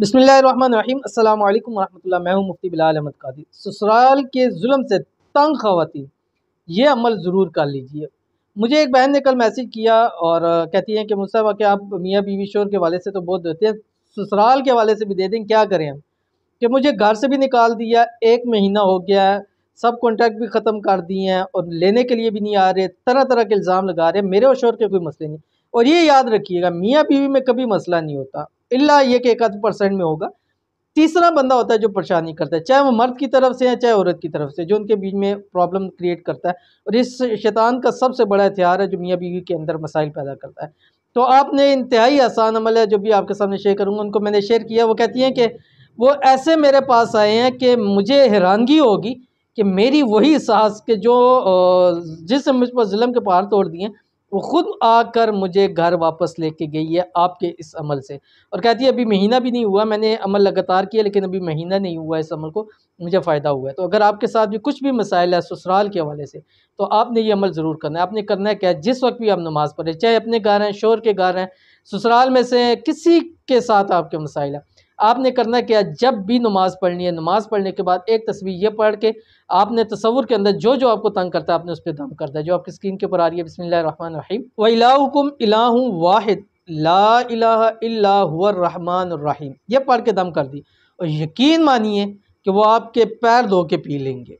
बसमिल अल्लाम मैं हूँ मुफ्ती बिलाल अहमद कादी ससुराल के जुल्म से तंग खातन ये अमल ज़रूर कर लीजिए मुझे एक बहन ने कल मैसेज किया और कहती हैं कि मुझसे कि आप मियाँ बीवी शोर के वाले से तो बहुत देते हैं ससुराल के वाले से भी दे दें क्या करें हम कि मुझे घर से भी निकाल दिया एक महीना हो गया है सब कॉन्ट्रैक्ट भी ख़त्म कर दिए हैं और लेने के लिए भी नहीं आ रहे तरह तरह के इल्ज़ाम लगा रहे मेरे और शोर के कोई मसले नहीं और ये याद रखिएगा मियाँ बीवी में कभी मसला नहीं होता इला ये कि परसेंट में होगा तीसरा बंदा होता है जो परेशानी करता है चाहे वो मर्द की तरफ से है चाहे औरत की तरफ से जो उनके बीच में प्रॉब्लम क्रिएट करता है और इस शैतान का सबसे बड़ा हथियार है जो मियाँ बीवी के अंदर मसाइल पैदा करता है तो आपने इंतहाई आसान अमल है जो भी आपके सामने शेयर करूँगा उनको मैंने शेयर किया वो कहती हैं कि वो ऐसे मेरे पास आए हैं कि मुझे हैरानगी होगी कि मेरी वही सास के जो जिस मुझ पर जुल्म के पहाड़ तोड़ दिए वो ख़ुद आकर मुझे घर वापस लेके गई है आपके इस अमल से और कहती है अभी महीना भी नहीं हुआ मैंने अमल लगातार किया लेकिन अभी महीना नहीं हुआ इस अमल को मुझे फ़ायदा हुआ है तो अगर आपके साथ भी कुछ भी मसाइल है ससुराल के हवाले से तो आपने ये अमल ज़रूर करना है आपने करना है क्या जिस वक्त भी आप नमाज़ पढ़ें चाहे अपने घर हैं शोर के घर हैं ससुराल में से किसी के साथ आपके मसाइल हैं आपने करना क्या जब भी नमाज़ पढ़नी है नमाज़ पढ़ने के बाद एक तस्वीर ये पढ़ के आपने तस्वुर के अंदर जो जो आपको तंग करता है आपने उस पर दम कर दिया जो आपकी स्क्रीन के ऊपर आ रही है बसमिल्लर रहीम वलाकुम इलाह वाहिद ला रहमान रहीम ये पढ़ के दम कर दी और यकीन मानिए कि वो आपके पैर धो के पी लेंगे